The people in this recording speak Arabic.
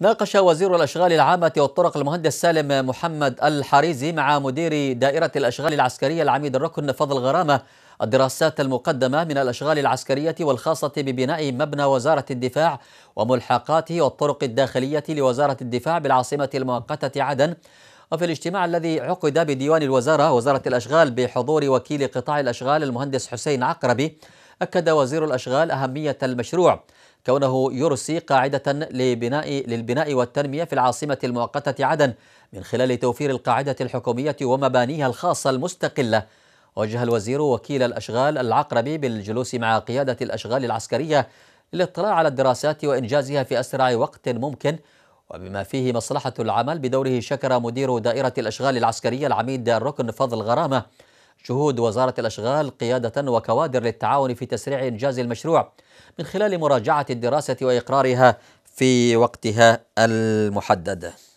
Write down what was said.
ناقش وزير الأشغال العامة والطرق المهندس سالم محمد الحريزي مع مدير دائرة الأشغال العسكرية العميد الركن فضل غرامة الدراسات المقدمة من الأشغال العسكرية والخاصة ببناء مبنى وزارة الدفاع وملحقاته والطرق الداخلية لوزارة الدفاع بالعاصمة المؤقتة عدن وفي الاجتماع الذي عقد بديوان الوزارة وزارة الأشغال بحضور وكيل قطاع الأشغال المهندس حسين عقربي أكد وزير الأشغال أهمية المشروع كونه يرسي قاعدة لبناء للبناء والتنمية في العاصمة المؤقتة عدن من خلال توفير القاعدة الحكومية ومبانيها الخاصة المستقلة وجه الوزير وكيل الأشغال العقربي بالجلوس مع قيادة الأشغال العسكرية للاطلاع على الدراسات وإنجازها في أسرع وقت ممكن وبما فيه مصلحة العمل بدوره شكر مدير دائرة الأشغال العسكرية العميد الركن فضل غرامة شهود وزارة الأشغال قيادة وكوادر للتعاون في تسريع إنجاز المشروع من خلال مراجعة الدراسة وإقرارها في وقتها المحدد